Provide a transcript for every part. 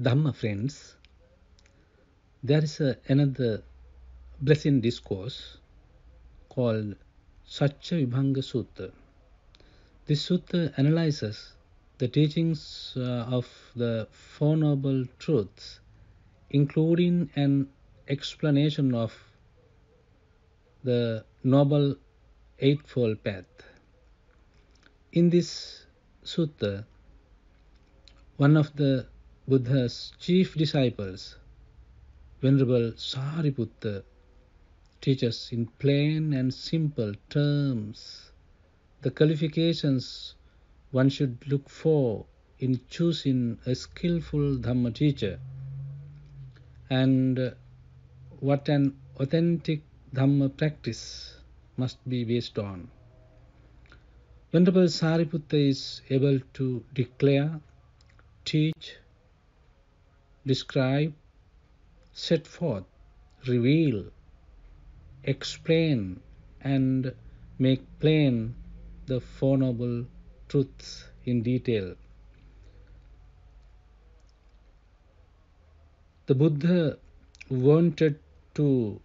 Dhamma friends, there is a, another blessing discourse called Satya Vibhanga Sutta. This sutta analyzes the teachings uh, of the Four Noble Truths, including an explanation of the Noble Eightfold Path. In this sutta, one of the Buddha's chief disciples, Venerable Sariputta, teaches in plain and simple terms the qualifications one should look for in choosing a skillful Dhamma teacher and what an authentic Dhamma practice must be based on. Venerable Sariputta is able to declare, teach, describe, set forth, reveal, explain, and make plain the Four Noble Truths in detail. The Buddha wanted to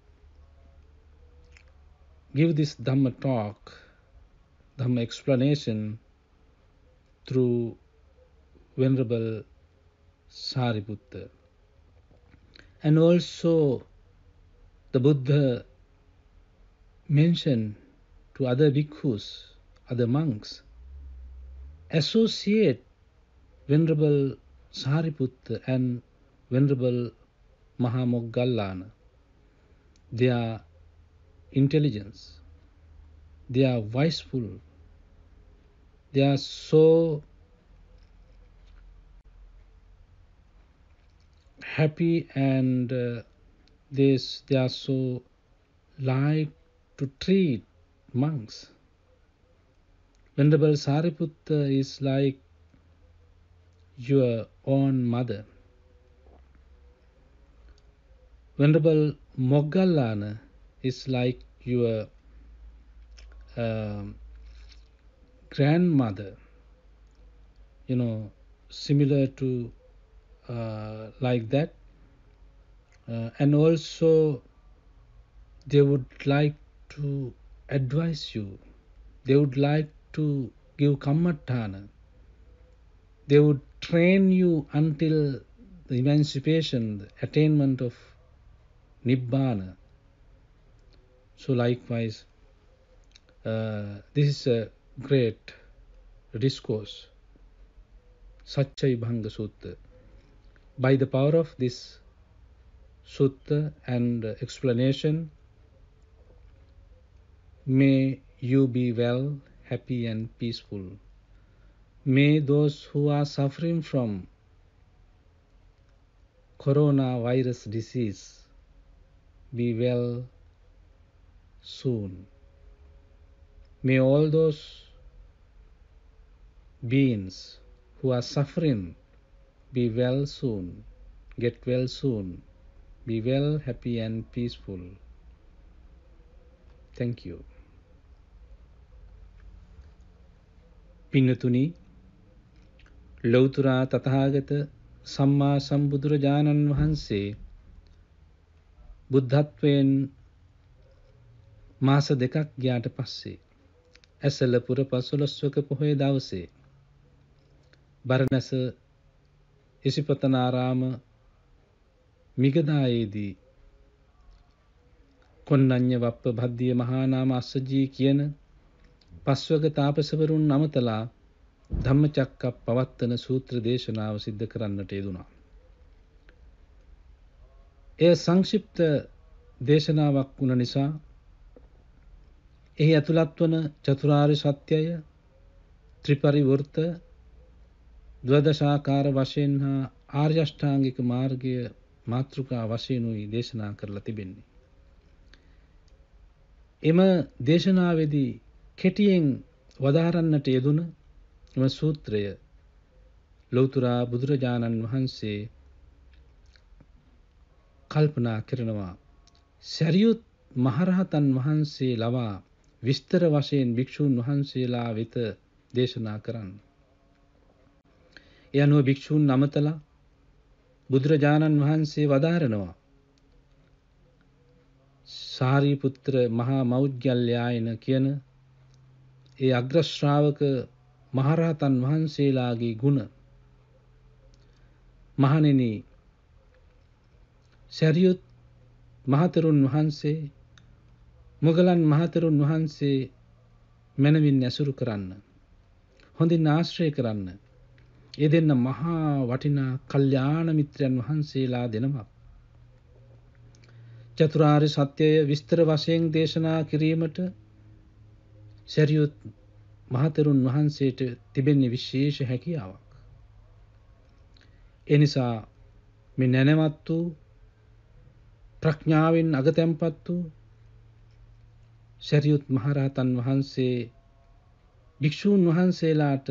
give this Dhamma talk, Dhamma explanation through Venerable Sariputta. And also, the Buddha mentioned to other bhikkhus, other monks, associate Venerable Sariputta and Venerable Mahamoggallana, are intelligence, they are wiseful, they are so happy and uh, this they are so like to treat monks. Venerable Sariputta is like your own mother. Venerable Moggallana is like your uh, grandmother, you know, similar to uh, like that uh, and also they would like to advise you they would like to give kammatana they would train you until the emancipation the attainment of nibbana so likewise uh, this is a great discourse Satchai Sutta by the power of this sutta and explanation, may you be well, happy, and peaceful. May those who are suffering from coronavirus disease be well soon. May all those beings who are suffering Be well soon. Get well soon. Be well, happy, and peaceful. Thank you. පින්නතුනි ලෞතුරා තථාගත සම්මා සම්බුදුරජාණන් වහන්සේ බුද්ධත්වයෙන් මාස දෙකක් ගියාට පස්සේ ඇසලපුර පසළොස්වක පොහොය දවසේ බරණැස ඉසිපතනාරාම මිගදායේදී කොන්නඤ්ඤ වප්ප භද්දිය මහානාම අස්සජී කියන පස්වග තාපසවරුන් නමතලා ධම්මචක්ක පවත්තන සූත්‍ර දේශනාව සිද්ධ කරන්නට යෙදුණා. එය සංක්ෂිප්ත දේශනාවක් වුණ නිසා එහි ඇතුළත් වන චතුරාර්ය සත්‍යය ත්‍රිපරිවෘත ද්වදශාකාර වශයෙන් හා ආර්යෂ්ඨාංගික මාර්ගය මාතෘකා වශයෙන්ුයි දේශනා කරලා තිබෙන්නේ. එම දේශනාවේදී කෙටියෙන් වදාරන්නට යෙදුන එම සූත්‍රය ලෞතුරා බුදුරජාණන් වහන්සේ කල්පනා කරනවා සැරියුත් මහරහතන් වහන්සේ ලවා විස්තර වශයෙන් භික්ෂූන් වහන්සේලා වෙත දේශනා කරන්න. ඒ අනුව භික්‍ෂූන් නමතලා බුදුරජාණන් වහන්සේ වදාරනවා. සාරීපුත්‍ර මහා මෞද්ගල්්‍යයායන කියන ඒ අග්‍රශ්‍රාවක මහරහතන් වහන්සේලාගේ ගුණ මහනෙන සැරියුත් මහතරුන් වහන්සේ මුගලන් මහතරුන් වහන්සේ මැනවින් ඇසුරු කරන්න. හොඳින් ආශ්‍රය කරන්න. ඒ දෙන්න මහා වටිනා කල්යාණ මිත්‍රයන් වහන්සේලා දෙනමක්. චතුරාර්ය සත්‍යය විස්තර වශයෙන් දේශනා කිරීමට සැරියුත් මහතෙරුන් වහන්සේට තිබෙන්නේ විශේෂ හැකියාවක්. එනිසා මේ නැනවත් වූ ප්‍රඥාවෙන් අගතැම්පත් වූ සැරියුත් මහරහතන් වහන්සේ භික්ෂූන් වහන්සේලාට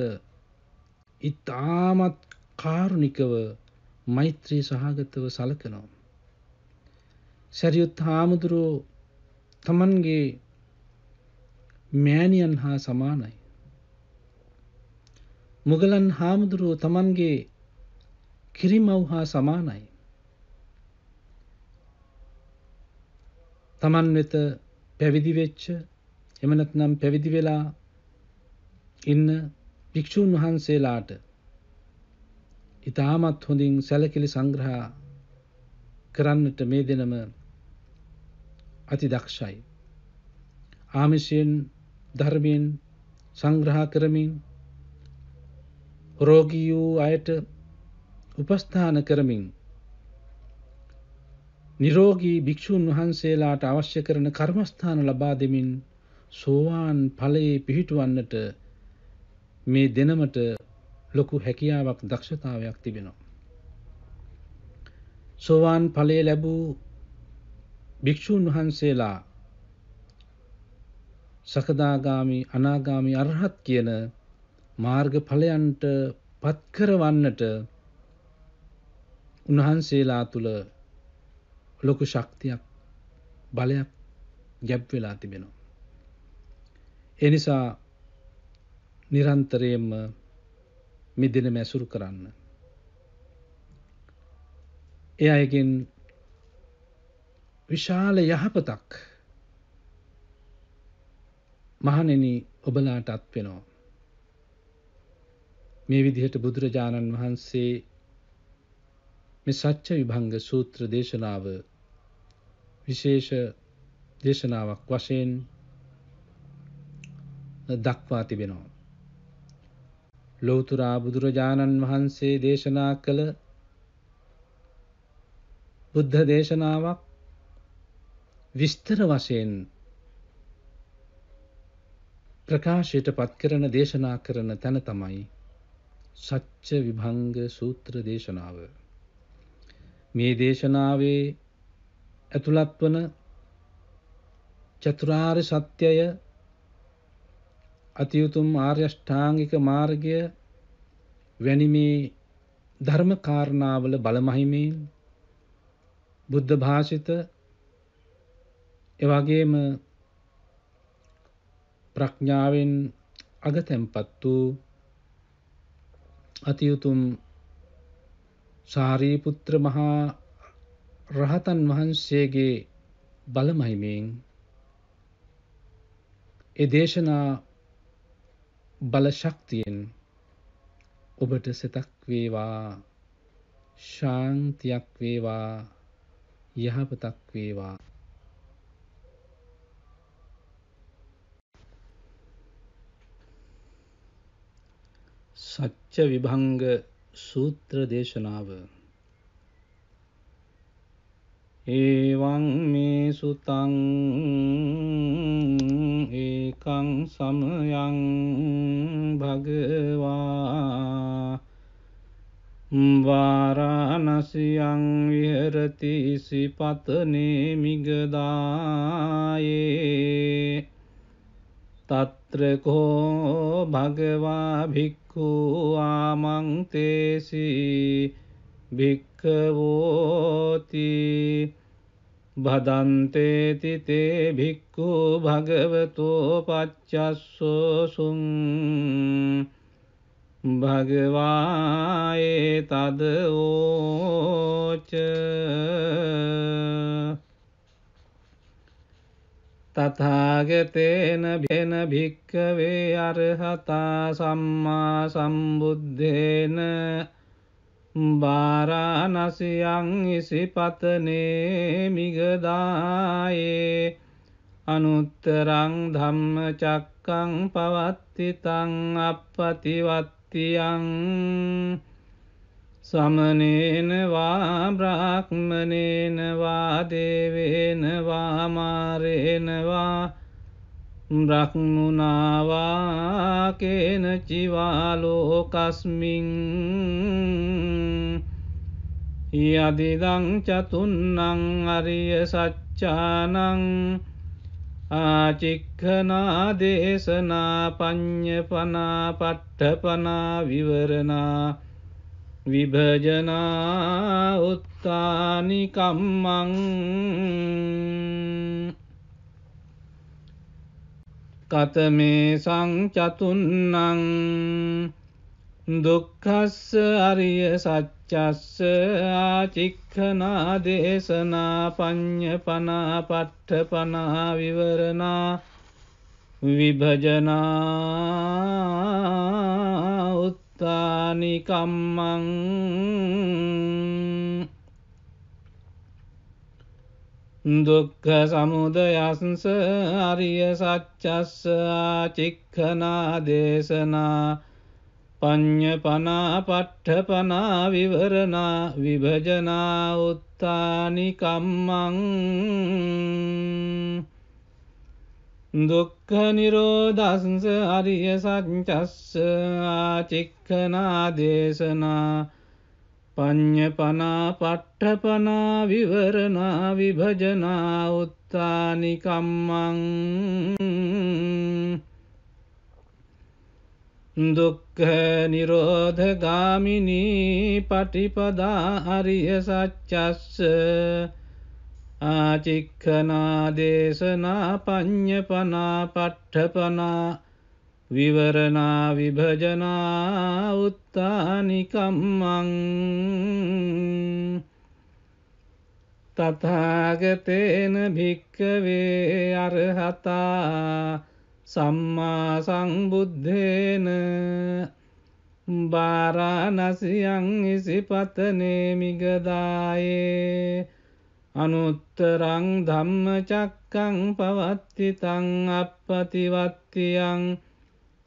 ඉතාමත් කාරුණිකව මෛත්‍රී සහගතව සලකනවා. සැරියුත් හාමුදුරුවෝ තමන්ගේ මෑණියන් හා සමානයි. මුගලන් හාමුදුරුවෝ තමන්ගේ කිරිමව් හා සමානයි. තමන් වෙත පැවිදි වෙච්ච එම නැත්නම් පැවිදි වෙලා ඉන්න භික්‍ෂූන් වහන්සේලාට ඉතාමත් හොඳින් සැලකිලි සංග්‍රහ කරන්නට මේ දෙනම අති දක්ෂයි. ආමිෂයෙන් ධර්මයෙන් සංග්‍රහ කරමින් රෝගී වූ අයට උපස්ථාන කරමින් නිරෝගී භික්‍ෂූන් වහන්සේලාට අවශ්‍ය කරන කර්මස්ථාන ලබා දෙමින් සෝවාන් ඵලයේ පිහිටුවන්නට මේ දෙනමට ලොකු හැකියාවක් දක්ෂතාවයක් තිබෙනවා. සෝවාන් ඵලය ලැබූ භික්ෂූන් වහන්සේලා සකදාගාමි අනාගාමි අරහත් කියන මාර්ග ඵලයන්ට පත්කරවන්නට උන්වහන්සේලා තුළ ලොකු ශක්තියක් බලයක් ගැබ් වෙලා තිබෙනවා. එනිසා නිරන්තරයෙන්ම මිදින මැසුරු කරන්න. එ අයගෙන් විශාල යහපතක් මහනෙන ඔබලාට අත්වෙනවා. මේ විදිහට බුදුරජාණන් වහන්සේ මේ සච්ච විභංග සූත්‍ර දේශනාව විශේෂ දේශනාවක් වශයෙන් දක්වා තිබෙනවා. ලෝතුරා බුදුරජාණන් වහන්සේ දේශනා කළ බුද්ධ දේශනාවක් විස්තර වශයෙන් ප්‍රකාශයට පත්කරන දේශනා කරන තැන තමයි සච්ච විභංග සූත්‍ර දේශනාව. මේ දේශනාවේ ඇතුළත් වන චතුරාර් සත්‍යය අතියුතුම් ආර්ය ෂ්ටාංගික මාර්ගය වැනි මේ ධර්ම කාරණාවල බලමහිමෙන් බුද්ධ භාෂිත එවැගේම ප්‍රඥාවෙන් අගතැම්පත් වූ අතියුතුම් සාරීපුත්‍ර මහා රහතන් වහන්සේගේ බලමහිමෙන් ඒ දේශනා බලශක්තියෙන් ඔබට සෙතක් වේවා ශාන්තියක් වේවා යහපතක් වේවා සච්ච විභංග සූත්‍ර දේශනාව ඒවං මේ සුතං ඒකං සමයං භගවා වාරානසියං විහරති ඉසිපතනේ මිගදායේ තත්‍රකෝ භගවා භික්කු ආමංතේසි භික්ක භික්කවෝති බදන්තේති තේ භික්කු භගවතෝ පච්චස්සෝසුම් භගවායේ තද ඕච තථාගතේන බේන භික්කවේ අරහතා සම්මා සම්බුද්ධේන බාරානසියං ඉසිපතනේ මිගදායේ අනුත්තරං ධම්ම චක්කං පවත්තිතං අපපතිවත්තියං සමනේනවා බ්‍රාහ්මනේනවා දේවේනවා මාරේනවා රක්මුණාවාකේන චිවාලෝකස්මින් යදිදං චතුන්නං අරිය සච්චානං ආචික්ඛනා දේශනා පඤ්ඤපනා පට්ඨපනා විවරණා විභජනා උත්තානි කම්මං කතමේ සංචතුන්නං දුක්කස්ස අරිය සච්චස්ස ආචික්කනා දේශනා පං්ඥ පනා පට්ට පනා විවරණා විභජනා උත්තානිකම්මං දුක්ඛ සමුදයස්ස අරිය සත්‍යස්ස චික්ඛනා දේශනා පඤ්ඤපනා පට්ඨපනා විවරණා විභජනා උත්තානි කම්මං දුක්ඛ නිරෝධස්ස අරිය සත්‍යස්ස චික්ඛනා දේශනා පඤ්ඤ පනා පට්ඨ පනා විවරණා විභජනා උත්තානි කම්මං දුක්ඛ නිරෝධ ගාමිනී පටිපදා අරිය සත්‍යස්ස ආචික්ඛනා දේශනා පඤ්ඤ පනා පට්ඨ පනා විවරණා විභජනා උත්තානිකම්මං තථාගතේන භික්කවේ අරහතා සම්මා සංබුද්ධේන බාරාණසියං ඉසිපතනේ මිගදායේ අනුත්තරං ධම්මචක්කං පවත්තිතං අපපතිවත්තියං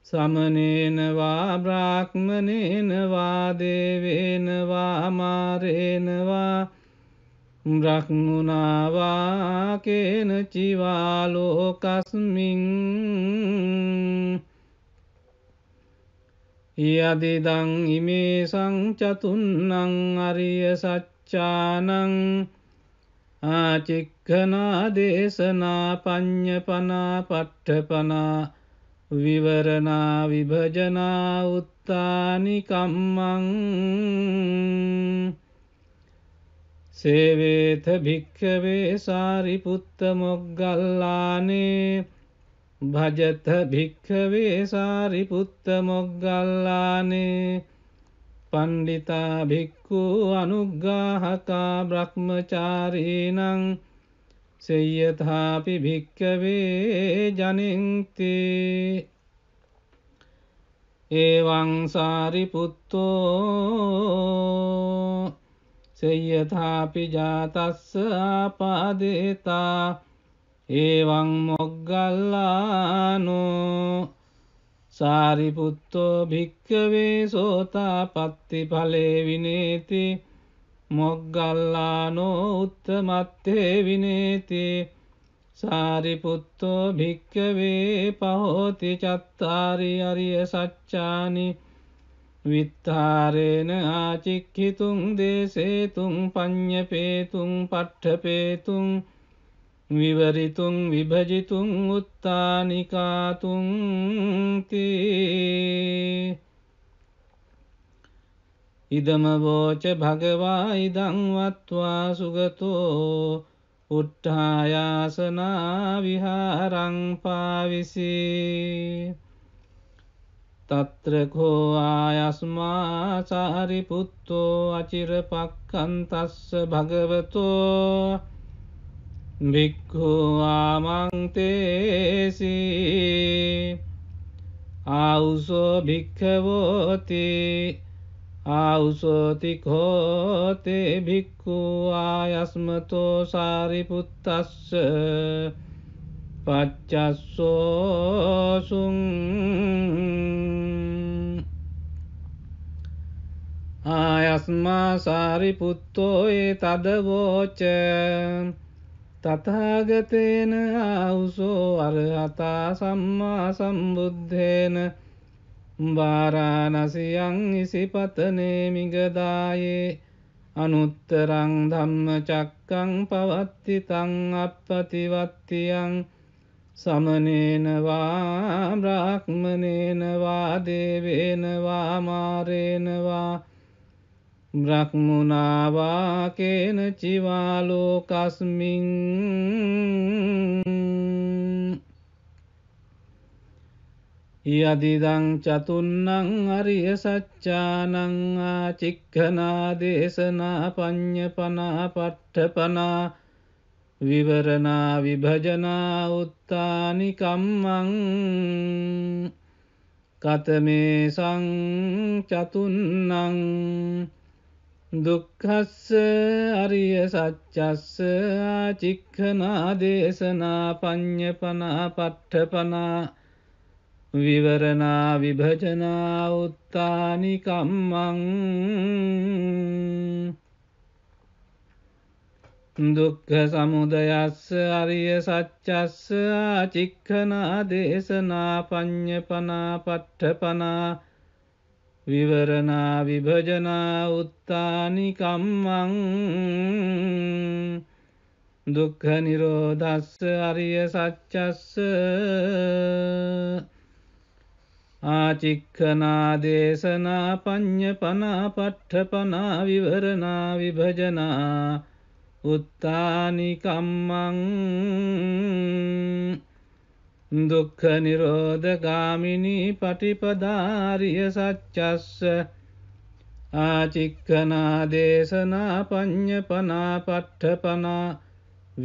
සමනේනවා බ්‍රාක්්මනේනවා දේවේනවා මාරේනවා බ්‍රක්්මුණවා කේනචිවාලෝකස්මින් යදිදං ඉමේ සංචතුන්නං අරිය සච්චානං ආචික්කනා දේශනා ප්ඥ පනා පට්ට පනා විවරණා විභජනා උත්තානිකම්මං සේවේත භික්කවේ සාරිපුත්ත මොග්ගල්ලානේ භජත භික්කවේ සාරිපුත්ත මොග්ගල්ලානේ පණ්ඩිතා භික්කු අනුග්ගාහකා බ්‍රහ්මචාරීනං සෙය්‍යථාපි භික්කවේ ජනින්ති ඒවං සාරිපුත්තෝ සෙය්‍යථාපි ජාතස්ස ආපාදේතා ඒවං මොග්ගල්ලානෝ සාරිපුත්තෝ භික්කවේ සෝතා පත්ති පලේ විනේති මොග්ගල්ලානෝ උත්තමත්තේ විනේති සාරිපුත්තෝ භික්කවේ පහෝති චත්තාරි අරිය සච්චානි විත්තාරේන ආචික්ඛිතුං දේසේතුං පඤ්ඤපේතුං පට්ඨපේතුං විවරිතුං විභජිතුං උත්තානිකාතුං තී ඉදමවෝච භගවා ඉදංවත්වා සුගතෝ උට්ඨායාසනා විහාරං පාවිසි තත්‍රකෝ ආයස්මා සාරිපුත්තෝ අචිරපක්කන්තස්ස භගවතෝ භික්ඛු ආමංතේසි ආවුසෝ භික්ඛවෝති ආවුසෝතිකෝතේ භික්කු ආයස්මතෝ සාරිපුත්තස්ස පච්චස්සෝසුන් ආයස්මා සාරිපුත්තෝයේ තදවෝච තතාගතේන අවුසෝ අරහතා සම්මා සම්බුද්ධේන වාරානසියං ඉසිපතනේ මිගදායේ අනුත්තරං ධම්ම චක්කං පවත්ති තං අපපතිවත්තියං සමනේනවා බ්‍රාහ්මනේනවා දේවේනවා මාරේනවා බ්‍රහ්මුණවා කේන චිවාලෝකස්මින් යදිදං චතුන්නං අරිය සච්චානං චික්ඛනා දේශනා පඤ්ඤ පනා පට්ඨ පනා විවරණා විභජනා උත්තානි කම්මං කතමේ සං චතුන්නං දුක්හස්ස අරිය සච්චස්ස චික්ඛනා දේශනා පඤ්ඤ පනා පට්ඨ පනා විවරණා විභජනා උත්තානිකම්මං දුක්ඛ සමුදයස්ස අරිය සත්‍යස්ස ආචික්ඛනා දේශනා පඤ්ඤපනා පට්ඨපනා විවරණා විභජනා උත්තානිකම්මං දුක්ඛ නිරෝධස්ස අරිය සත්‍යස්ස ආචික්කනා දේශනා පඤ්ඤ පනා පට්ඨ පනා විවරණා විභජනා උත්තානි කම්මං දුක්ඛ නිරෝධ ගාමිනී පටිපදාරිය සච්චස්ස ආචික්කනා දේශනා පඤ්ඤ පනා පට්ඨ පනා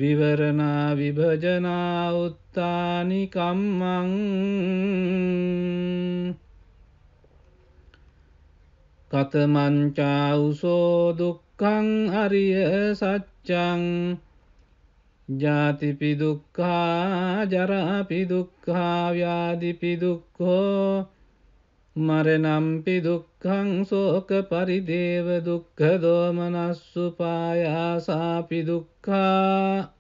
විවරණා විභජනා උත්තානි කම්මං කතමංචාවුසෝ දුක්කං අරිය සච්චං ජාතිපිදුක්කා ජරාපිදුක්කා ව්‍යාධිපිදුක්කෝ මරනම්පි දුක්ඛං සෝක පරිදේව දුක්ඛ දෝමනස්සුපායාසාපි දුක්ඛා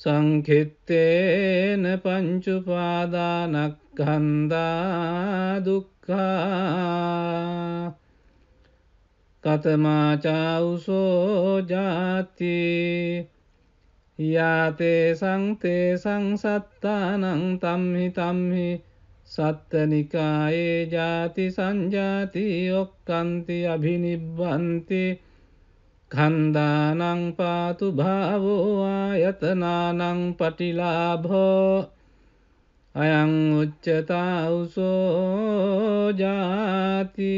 සංඛිත්තේන පංචඋපාදානක්ඛන්දා දුක්ඛා කතමාචාඋසෝ ජාති යාතේ සංතේ සංසත්තානං තම්හි තම්හි සත්තනිකායේ ජාති සංජාති ඔක්කන්ති අභිනිබ්බන්ති කන්දානං පාතු භාවෝ ආයතනානං පටිලාභෝ අයං උච්චතාවුසෝ ජාති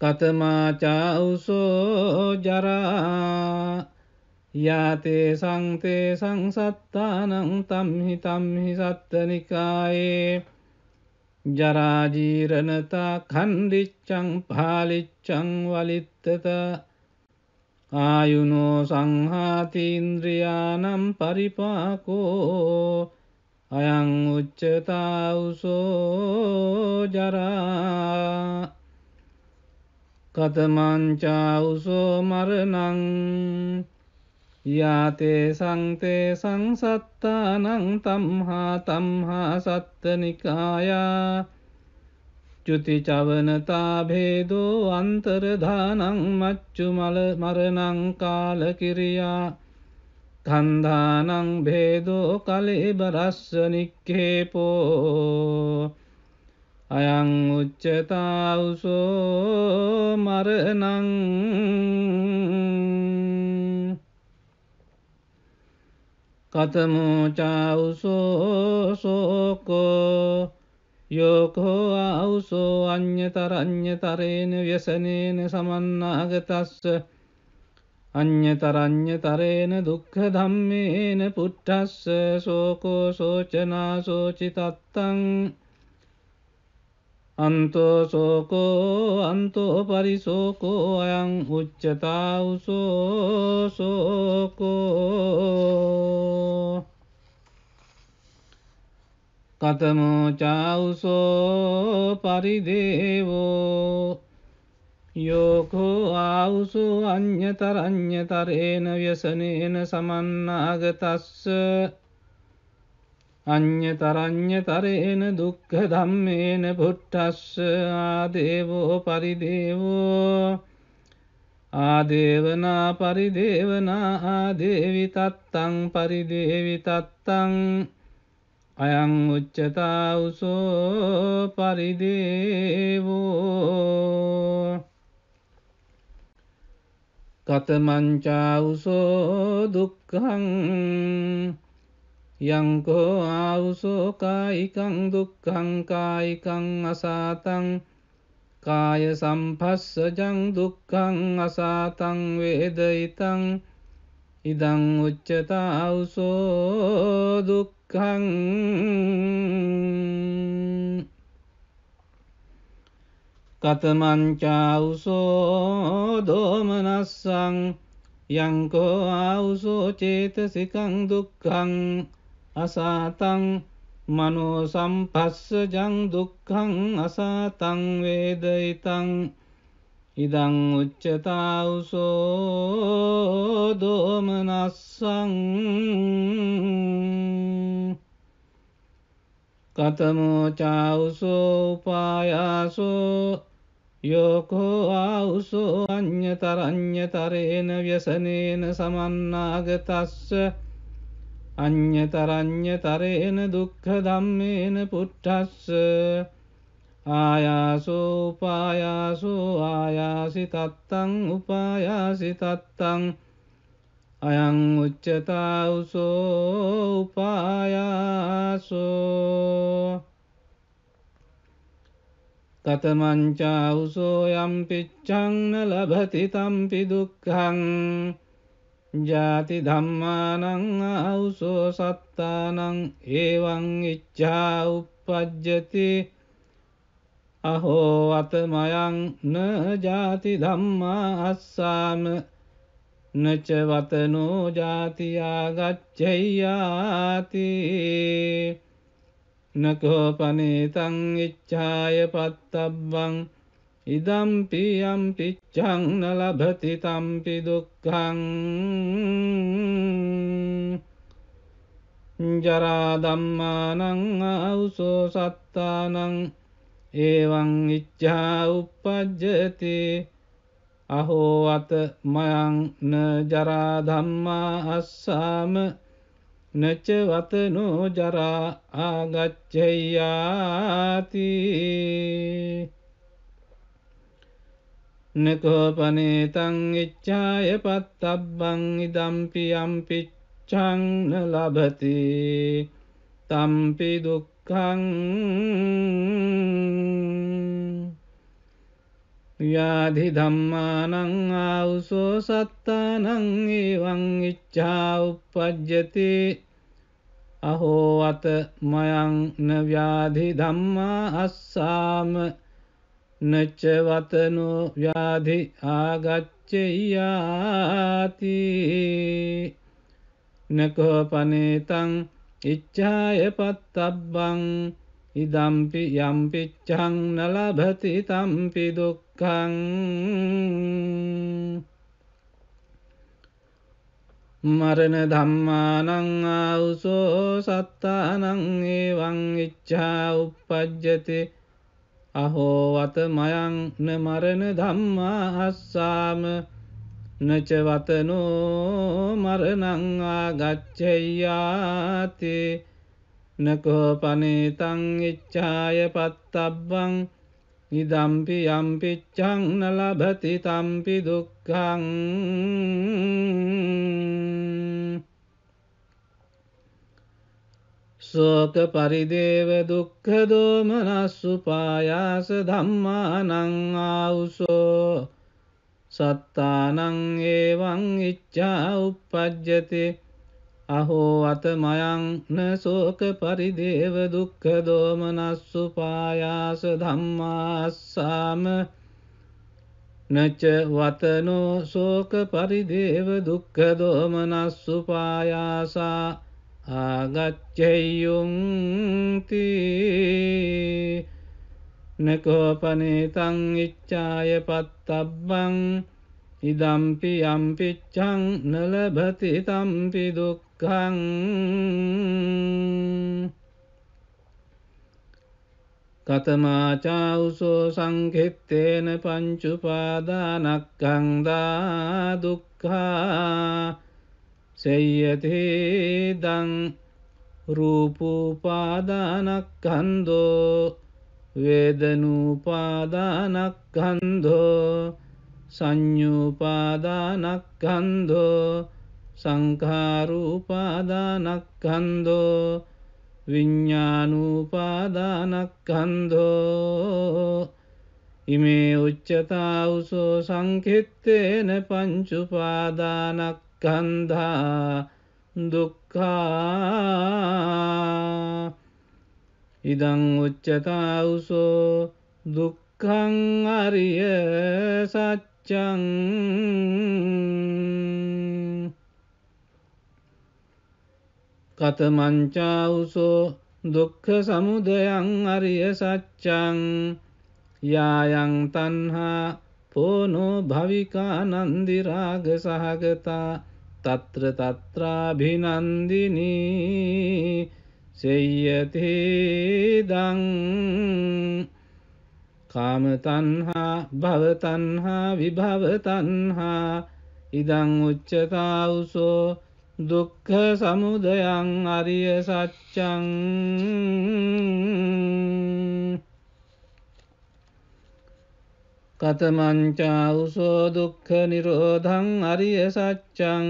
කතමාචාවුසෝ ජරා යාතේ සංතේ සංසත්තානං තම්හි තම්හි සත්තනිකායේ ජරාජීරණතා කන්දිච්චං පාලිච්චං වලිත්තත ආයුනෝ සංහාතිීන්ද්‍රයානම් පරිපාකෝ අයං උච්චතාවුසෝ ජරා කතමංචාවුසෝ මරනං යාතේ සංතේ සංසත්තානං තම්හා තම්හා සත්තනිකායා චුතිචවනතා භේදෝ අන්තරධානං මච්චු මල මරණං කාලකිරියා කන්ධානං භේදෝ කලේබරස්ස නික්කේපෝ අයං උච්චතාවුසෝ මරණං කතමෝචාවුසෝ සෝකෝ යෝකෝ අවුසෝ අ්‍යතරං්්‍ය තරේන ව්‍යසනේන සමන්නාගතස්ස අ්‍යතරං්්‍ය තරේන දුක්හ ධම්මේන පුට්ටස්ස සෝකෝ සෝචනා සෝචිතත්තං අන්තෝ සෝකෝ අන්තෝ පරිසෝකෝ අයං උච්චතාවුසෝ සෝකෝ කතමෝචාවුසෝ පරිදේවෝ යෝකෝ ආවුසු අ්‍යතරං්‍යතරේන ව්‍යසනේන සමන්නාගතස්ස අ්‍යතරං්‍යතරේන දුක්ඛ ධම්මේන පුට්ටස්ස ආදේවෝ පරිදේවෝ ආදේවනා පරිදේවනා ආදේවි තත්තං පරිදේවි තත්තං අයං උච්චතා උසෝ පරිදේවෝ කතමංචා උසෝ දුක්ඛං යංකෝ ආවුසෝ කායිකං දුක්ඛං කායිකං අසාතං කාය සම්පස්සජං දුක්ඛං අසාතං වේදිතං ඉදං උච්චතාවුසෝ දුක්ඛ දුක්ඛං කතමංචාවුසෝ දෝමනස්සං යංකෝ ආවුසෝ චේතසිකං දුක්ඛං අසාතං මනෝ සම්පස්සජං දුක්ඛං අසාතං වේදිතං ඉදං උච්චතාවුසෝ දෝමනස්සං කතමෝචාවුසෝ උපායාසෝ යෝකෝ ආවුසෝ අ්‍යතරං්‍යතරේන ව්‍යසනේන සමන්නාගතස්ස අ්‍යතරං්‍යතරේන දුක්ඛ ධම්මේන පුට්ටස්ස ආයාසු උපායාසු ආයාසි තත්තං උපායාසි තත්තං අයං උච්චතා උසෝ උපායාසෝ තතමංචා උසෝ යම් පිච්චංන ලබති තම්පි දුක්ඛං ජාති ධම්මානං අවුසෝ සත්තානං ඒවං ඉච්ඡා උප්පජ්ජති අහෝ අතමයං න ජාති ධම්මා අස්සාම නච වතනෝ ජාතියා ගච්ඡයාති නකෝ පනේතං ඉච්ඡාය පත්තබ්බං ඉදම්පි යම් පිච්ඡං න ලබති තම්පි දුක්ඛං ජරා ධම්මානං ආවුසෝ සත්තානං ඒවං ඉච්ඡා උප්පජ්ජති අහෝ අත මයං න ජරා ධම්මා අස්සාම නච වතනෝ ජරා ආගච්ඡයාති නකෝපනේතං ඉච්ඡාය පත්තබ්බං ඉදම්පි යම්පිච්ඡං ලබති තම්පි දුක් දුක්කං යාධි ධම්මානං ආවුසෝ සත්තානං ඒවං ඉච්ඡා උප්පජ්ජති අහෝ අත මයං නව්‍යාධි ධම්මා අස්සාම නච්ච වතනෝ ව්‍යාධි ආගච්ඡයාති නකෝ පනේතං ඉච්ඡාය පත්තබ්බං ඉදම්පි යම්පිච්චං නලභති තම්පි දුක්ඛං මරණ ධම්මානං ආවුසෝ සත්තානං ඒවං ඉච්ඡා උප්පජ්ජති අහෝ වත මයං න මරණ ධම්මා අස්සාම නචවතනෝ මරණංවා ගච්චෙයාති නකෝ පනේතං ඉච්ඡාය පත්තබ්බං නිදම්පි යම්පිච්ඡං න ලබති තම්පි දුක්ඛං ශෝක පරිදේව දුක්ඛ දෝමනස්සුපායාස ධම්මානං ආඋසෝ සත්තානං ඒවං ඉච්ඡා උප්පජ්ජති අහෝ අතමයං න ශෝක පරිදේව දුක්ඛ දෝමනස්සු පායාස ධම්මාස්සාම නච වතනෝ ශෝක පරිදේව දුක්ඛ දෝමනස්සු පායාසා ආගච්ඡයුං තී නකෝපනේතං ඉච්ඡාය පත්තබ්බං ඉදම්පි යම්පිච්ඡං නලභති තම්පි දුක්ඛං කතමාචාඋසෝ සංඛිත්තේන පංචඋපාදානක්ඛං දා දුක්ඛා සේයති දං රූපෝපාදානක්ඛන්தோ වේදනූපාදානක්කන්ධෝ සං්ඥූපාදානක්කන්ධෝ සංකාරූපාදානක්කන්ධෝ විඤ්ඥානූපාදානක්කන්ධෝ ඉමේ උච්චතාවුසෝ සංකිත්තේන පංචුපාදානක්කන්ධා දුක්කා ඉදං උච්චතාවුසෝ දුක්කං අරිය සච්චං කතමංචාවුසෝ දුක්ඛ සමුදයං අරිය සච්චං යායන් තන්හා පෝනෝ භවිකානන්දිරාග සහගතා තත්‍ර තත්‍රාභිනන්දිනී සෙය්‍යතිදං කාමතන්හා භවතන්හා විභවතන්හා ඉදං උච්චතාවුසෝ දුක්ඛ සමුදයං අරිය සච්චං කතමංචාවුසෝ දුක්ඛ නිරෝධං අරිය සච්චං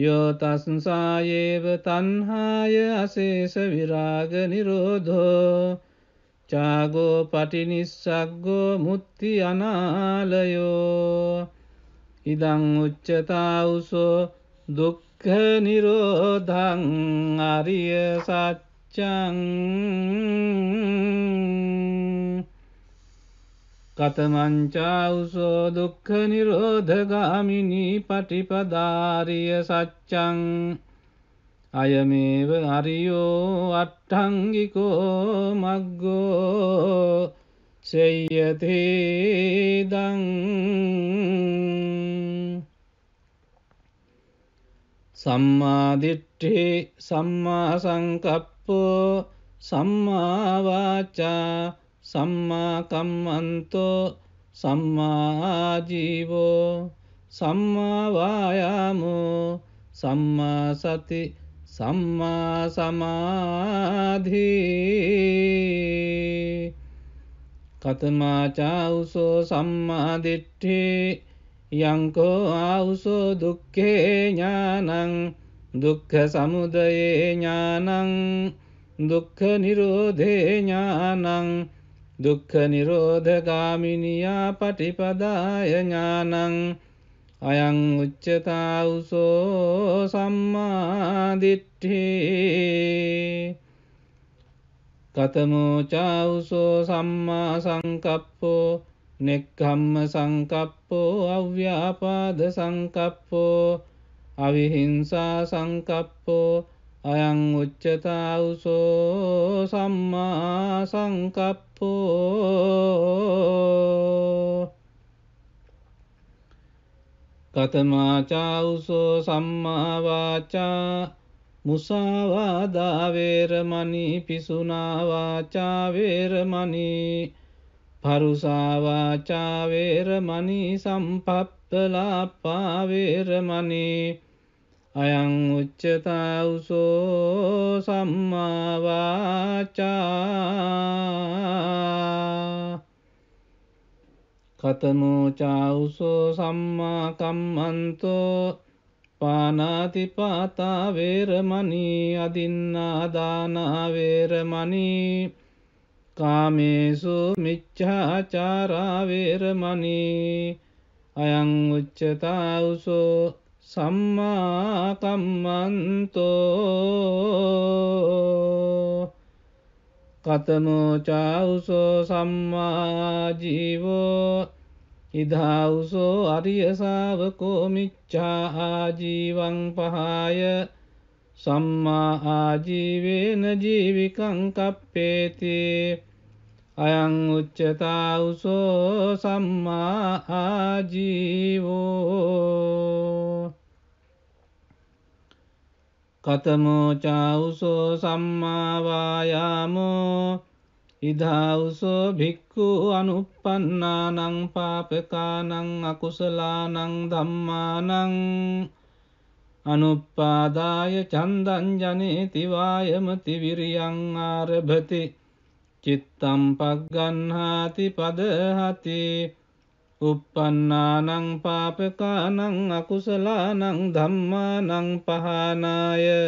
යෝතස්සායේව තන්හාය අසේෂ විරාග නිරෝධෝ චාගෝ පටිනිස්සක්ගෝ මුත්ති අනාලයෝ ඉදං උච්චතාවුසෝ දුක්ඛ නිරෝධං අරිය සච්චං කතමංචාවුසෝ දුක්ඛ නිරෝධගාමිනී පටිපදාරිය සච්චං අයමේව අරියෝ අට්ටංගිකෝ මග්ගෝ සෙය්‍යතේදං සම්මාදිට්ඨි සම්මා සංකප්පෝ සම්මාවාචා සම්මා කම්මන්තෝ සම්මා ආජීවෝ සම්මා වායාමෝ සම්මා සති සම්මා සමාධි කතමාචාවුසෝ සම්මා දිට්ඨි යංකෝ ආවුසෝ දුක්ඛේ ඥානං දුක්ඛ සමුදයේ ඥානං දුක්ඛ නිරෝධේ ඥානං දුක්ඛ නිරෝධගාමිනියා පටිපදාය ඥානං අයං උච්චතාවුසෝ සම්මාදිට්ඨේ කතමෝ චාවුසෝ සම්මා සංකප්පෝ නෙක්ඛම්ම සංකප්පෝ අව්‍යාපාද සංකප්පෝ අවිහිංසා සංකප්පෝ අයං උච්චතාවුසෝ සම්මා සංකප්පෝ කතමාචාවුසෝ සම්මාවාචා මුසාවාදාවේරමනී පිසුනාවාචාවේරමනී පරුසාවාචාවේරමනී සම්පප්පලාපාවේරමනී අයං උච්චතවුසෝ සම්මාවාචා කතමෝචාවුසෝ සම්මාකම්මන්තෝ පානාතිපාතා වේරමනී අදින්නාදානාවේරමනී කාමේසු මිච්චාචාරාවේරමනී අයං උච්චතාවුසෝ සම්මා කම්මන්තෝ කතමෝ චාවුසෝ සම්මා ජීවෝ ඉදාවුසෝ අරිය ශාවකෝ මිච්ඡා ආජීවං පහාය සම්මා ආජීවේන ජීවිකං කප්පේතේ අයං උච්චතාවුසෝ සම්මා ආජීවෝ කතමෝචාවුසෝ සම්මාවායාමෝ ඉදාවුසෝ භික්කු අනුපපන්නානං පාපකානං අකුසලානං ධම්මානං අනුප්පාදාය චන්දංජනේතිවායමති විරියං ආරභති චිත්තම් පග්ගන්හාති පදහති uppannānaṁ pāpakānaṁ akusalānaṁ dhammānaṁ pahānāya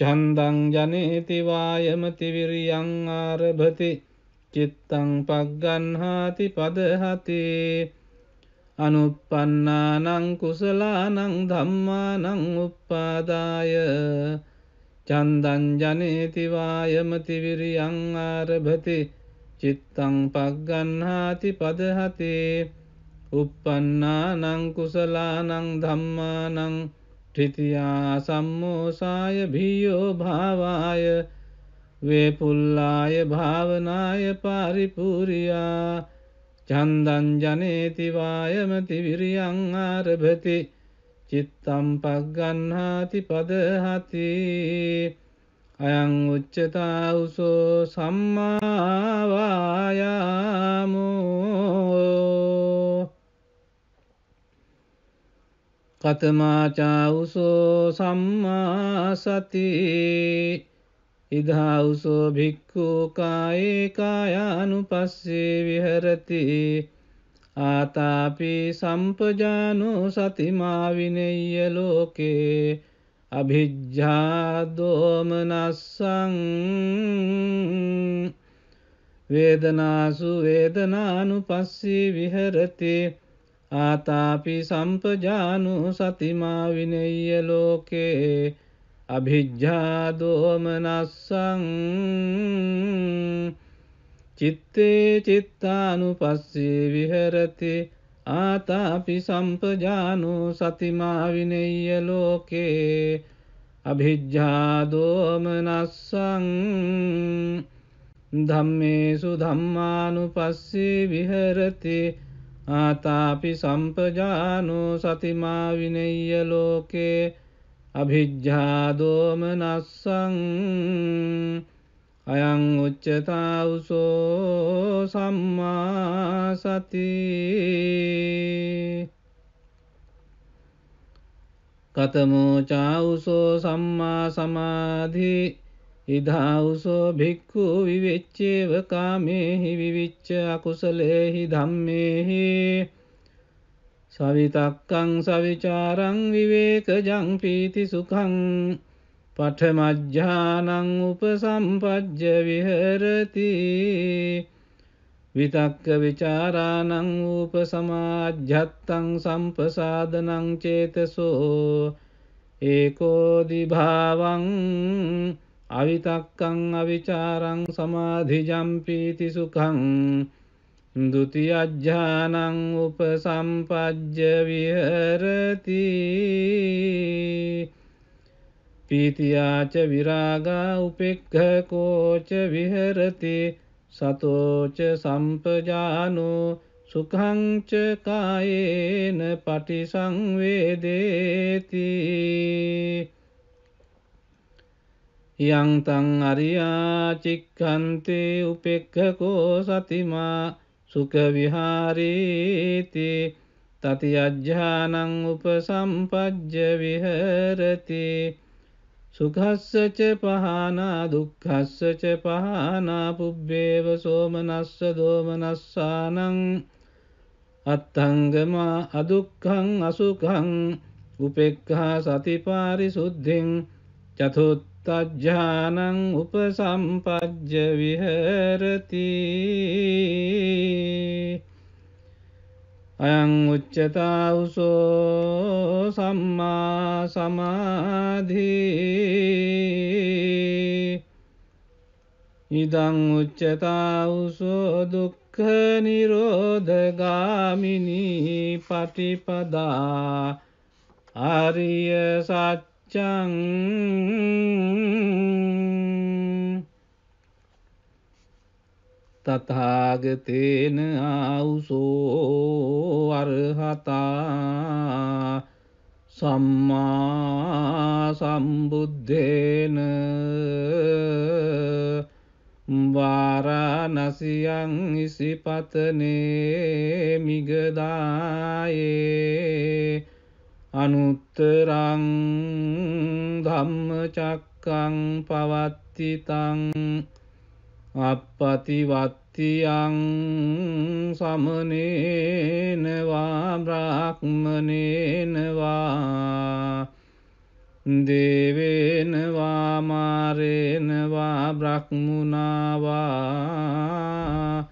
චන්දං ජනේති වායමති විරියං ආරභති චිත්තං පග්ගන්හාති පදහති අනුප්පන්නානං කුසලානං ධම්මානං උප්පාදාය චන්දංජනේතිවායමතිවිරියං ආරභති චිත්තං පක්ගන්හාති පදහති උප්පන්නානං කුසලානං ධම්මානං ට්‍රිතියා සම්මෝසාය භීයෝ භාවාය වේපුල්ලාය භාවනාය පාරිපූරියා චන්දංජනේතිවායමතිවිරියං ආරභති චිත්තම් පග්ගන්හාති පදහති අයං උච්චතා උසෝ සම්මාවායාමෝ කතමාචා උසෝ සම්මා සති ඉදා උසෝ භික්ඛු කායේ කායානුපස්සේ විහෙරති ආතාපි සම්පජානෝ සතිමාවිනෙය්‍ය ලෝකේ අභිජ්ජාදෝමනස්සං වේදනාසු වේදනානු පස්සී විහරති ආතාපි සම්පජානු සතිමාවිනෙය්‍ය ලෝකේ අභිජ්ජාදෝමනස්සං චිත්තේ චිත්තානුපස්සේ විහෙරති ආතාපි සම්පජානෝ සතිමා විනෙය්‍ය ලෝකේ අභිජ්ජා දෝමනස්සං ධම්මේසු ධම්මානුපස්සේ විහෙරති ආතාපි සම්පජානෝ සතිමා විනෙය්‍ය ලෝකේ අභිජ්ජා දෝමනස්සං අයං උච්චතාවුසෝ සම්මා සති කතමෝ චාවුසෝ සම්මා සමාධි ඉදාවුසෝ භික්ඛු විවෙච්චේව කාමේහි විවිච්ච අකුසලේහි ධම්මේහි සවිතක්කං සවිචාරං විවේකජං පීති සුඛං පඨමජ්ජානං උපසම්පජ්ජ විහෙරති විතක්ක විචාරාණං උපසමාජ්ජත්තං සම්පසාදනං චේතසෝ ඒකෝදි භාවං අවිතක්කං අවිචාරං සමාධිජම්පීති සුඛං ဒ ුතියජ්ජානං උපසම්පජ්ජ විහෙරති පීතියාච විරාගා උපෙක්ඛකෝච විහෙරති සතෝච සම්පජානෝ සුඛංච කායේන පටිසංවේදේති යං තං අරියා චික්ඛන්තේ උපෙක්ඛකෝ සතිමා සුඛ විහාරීති තති අජ්ජානං උපසම්පජ්ජ විහෙරති සුකස්සච පහනා දුක්කස්සච පහනා පුබ්බේව සෝමනස්ස දෝමනස්සානං අත්තංගමා අදුක්කං අසුකං උපෙක්හා සතිපාරි සුද්ධින් චතුත්තජ්ජානං උපසම්පජ්ජ විහරති අයං උච්චතාවුසෝ සම්මා සමාධී ඉදං උච්චතාවුසෝ දුක්ඛ නිරෝධගාමිනී පටිපදා ආරිය සත්‍යං තතහාගතේන ආවුසෝ අරහතා සම්මා සම්බුද්ධේන වාරානසියං ඉසිපතනේ මිගදායේ අනුත්තරං ධම්මචක්කං පවත්තිතං අපපතිවත් තියං සමනේනවා බ්‍රාක්්මනේනවා දේවේනවා මාරේනවා බ්‍රක්්මුණවා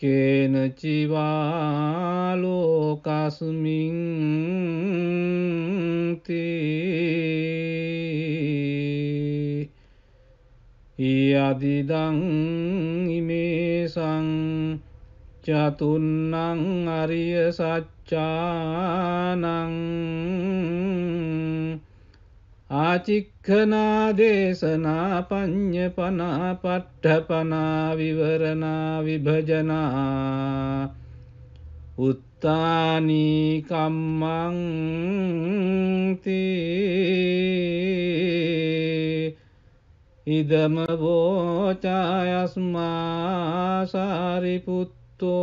කේනචිවාලෝකස්මින් තිී යදිදං ඉමේසං චතුන්නං අරිය සච්චානං ආචික්ඛනා දේශනා පඤ්ඤ පනා පට්ඨ පනා විවරණා විභජනා උත්තානි කම්මං තේ ඉදම වෝචායස්මා සාරිපුත්තෝ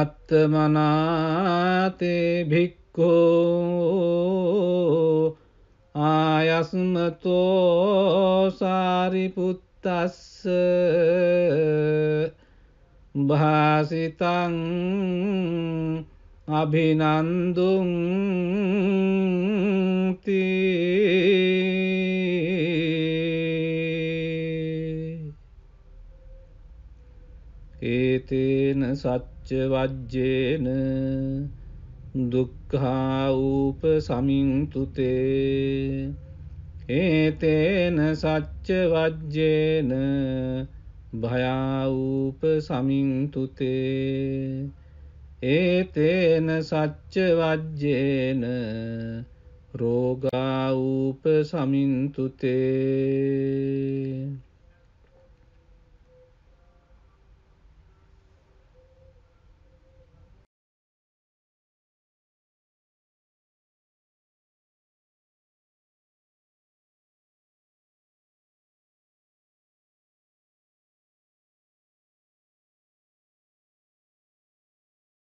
අත්තමනාතේ භික්කෝ ආයස්මතෝ සාරිපුත්තස්ස භාසිතං අභිනන්දුන්ති ඒතේන සච්ච වජ්ජේන දුක්හා ූප සමින්තුතේ ඒතේන සච්ච වජ්ජේන භයාවූප සමින්තුතේ ඒතේන සච්ච වජ්ජේන රෝගාවූප සමින්තුතේ